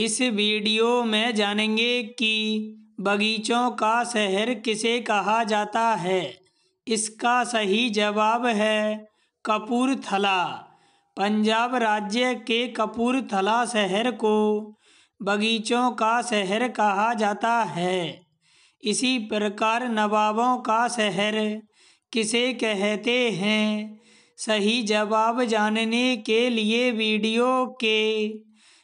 इस वीडियो में जानेंगे कि बगीचों का शहर किसे कहा जाता है इसका सही जवाब है कपूरथला पंजाब राज्य के कपूरथला शहर को बगीचों का शहर कहा जाता है इसी प्रकार नवाबों का शहर किसे कहते हैं सही जवाब जानने के लिए वीडियो के